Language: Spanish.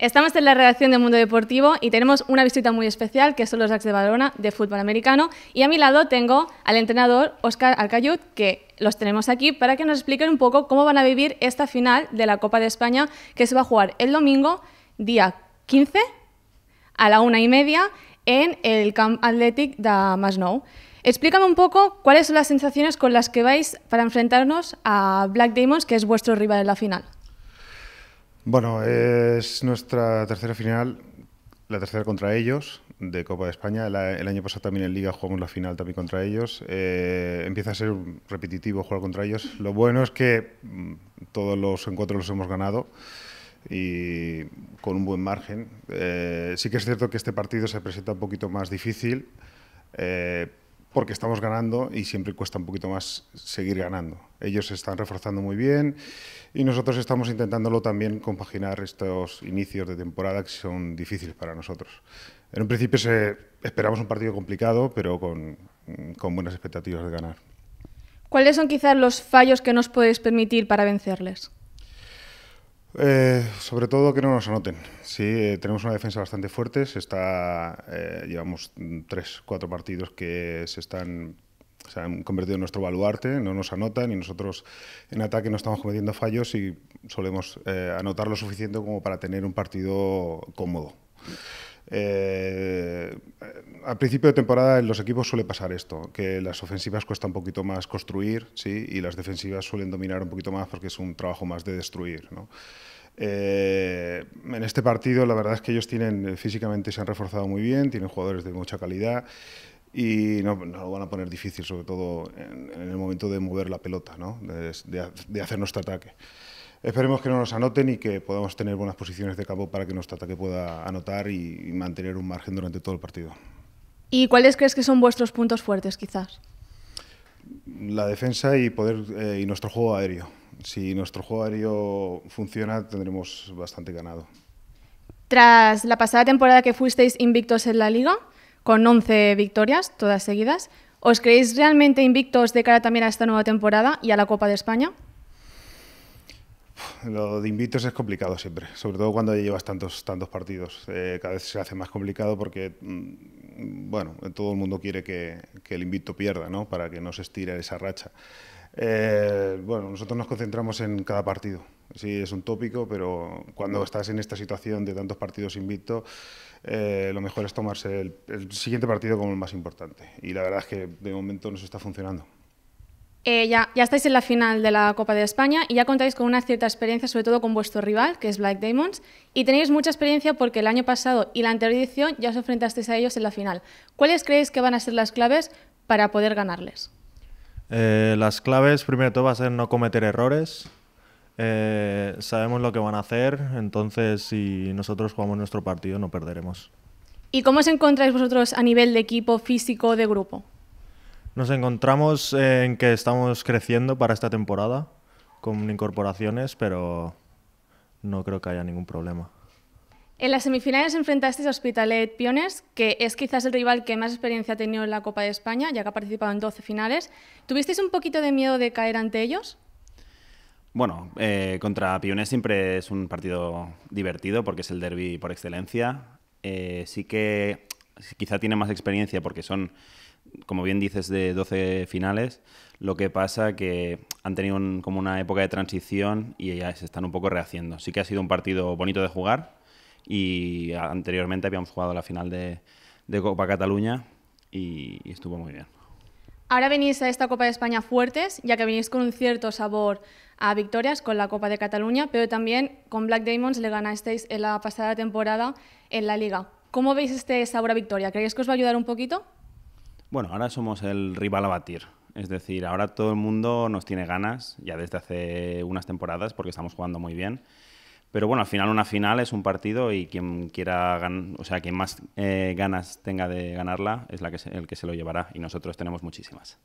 Estamos en la redacción de Mundo Deportivo y tenemos una visita muy especial que son los Jacks de Barcelona de fútbol americano y a mi lado tengo al entrenador Oscar Alcayud que los tenemos aquí para que nos expliquen un poco cómo van a vivir esta final de la Copa de España que se va a jugar el domingo día 15 a la una y media en el Camp Athletic de Masnou. Explícame un poco cuáles son las sensaciones con las que vais para enfrentarnos a Black Demons, que es vuestro rival en la final. Bueno, es nuestra tercera final, la tercera contra ellos de Copa de España. El, año pasado también en Liga jugamos la final también contra ellos. Eh, empieza a ser repetitivo jugar contra ellos. Lo bueno es que mm, todos los encuentros los hemos ganado y con un buen margen. Eh, sí que es cierto que este partido se presenta un poquito más difícil. Eh, porque estamos ganando y siempre cuesta un poquito más seguir ganando. Ellos se están reforzando muy bien y nosotros estamos intentándolo también compaginar estos inicios de temporada que son difíciles para nosotros. En un principio se, esperamos un partido complicado, pero con, con buenas expectativas de ganar. ¿Cuáles son quizás los fallos que nos podéis permitir para vencerles? Eh, sobre todo que no nos anoten. Sí, eh, tenemos una defensa bastante fuerte. Se está, eh, llevamos tres, cuatro partidos que se están se han convertido en nuestro baluarte, no nos anotan y nosotros en ataque no estamos cometiendo fallos y solemos anotar lo suficiente como para tener un partido cómodo. Eh, al principio de temporada en los equipos suele pasar esto, que las ofensivas cuesta un poquito más construir, sí, y las defensivas suelen dominar un poquito más porque es un trabajo más de destruir, eh, en este partido la verdad es que ellos tienen físicamente se han reforzado muy bien, tienen jugadores de mucha calidad y no, lo van a poner difícil, sobre todo en, el momento de mover la pelota, de, de hacer nuestro ataque. Esperemos que no nos anoten y que podamos tener buenas posiciones de campo para que nuestro ataque pueda anotar y mantener un margen durante todo el partido. ¿Y cuáles crees que son vuestros puntos fuertes, quizás? La defensa y, poder, eh, y nuestro juego aéreo. Si nuestro juego aéreo funciona, tendremos bastante ganado. Tras la pasada temporada que fuisteis invictos en la liga, con 11 victorias, todas seguidas, ¿os creéis realmente invictos de cara también a esta nueva temporada y a la Copa de España? Lo de invictos es complicado siempre, sobre todo cuando llevas tantos, tantos partidos. Eh, cada vez se hace más complicado porque, mm, bueno, todo el mundo quiere que, el invicto pierda, ¿no? Para que no se estire esa racha. Eh, bueno, nosotros nos concentramos en cada partido. Sí, es un tópico, pero cuando mm. estás en esta situación de tantos partidos invicto, eh, lo mejor es tomarse el, siguiente partido como el más importante. Y la verdad es que de momento se está funcionando. Eh, ya, estáis en la final de la Copa de España y ya contáis con una cierta experiencia, sobre todo con vuestro rival, que es Black Diamonds, y tenéis mucha experiencia porque el año pasado y la anterior edición ya os enfrentasteis a ellos en la final. ¿Cuáles creéis que van a ser las claves para poder ganarles? Eh, las claves, primero todo, va a ser no cometer errores. Eh, sabemos lo que van a hacer, entonces si nosotros jugamos nuestro partido no perderemos. ¿Y cómo os encontráis vosotros a nivel de equipo, físico, de grupo? Nos encontramos en que estamos creciendo para esta temporada con incorporaciones, pero no creo que haya ningún problema. En las semifinales enfrentasteis a Hospitalet Piones, que es quizás el rival que más experiencia ha tenido en la Copa de España, ya que ha participado en 12 finales. ¿Tuvisteis un poquito de miedo de caer ante ellos? Bueno, eh, contra Piones siempre es un partido divertido porque es el derby por excelencia. Eh, sí que quizá tiene más experiencia porque son como bien dices, de 12 finales. Lo que pasa que han tenido como una época de transición y ya se están un poco rehaciendo. Sí que ha sido un partido bonito de jugar y anteriormente habíamos jugado la final de, de Copa Cataluña y, estuvo muy bien. Ahora venís a esta Copa de España fuertes, ya que venís con un cierto sabor a victorias con la Copa de Cataluña, pero también con Black Diamonds le ganasteis en la pasada temporada en la Liga. ¿Cómo veis este sabor a victoria? ¿Creéis que os va a ayudar un poquito? Bueno, ahora somos el rival a batir. Es decir, ahora todo el mundo nos tiene ganas, ya desde hace unas temporadas, porque estamos jugando muy bien. Pero bueno, al final una final es un partido y quien quiera, o sea, quien más eh, ganas tenga de ganarla es la el que se lo llevará y nosotros tenemos muchísimas.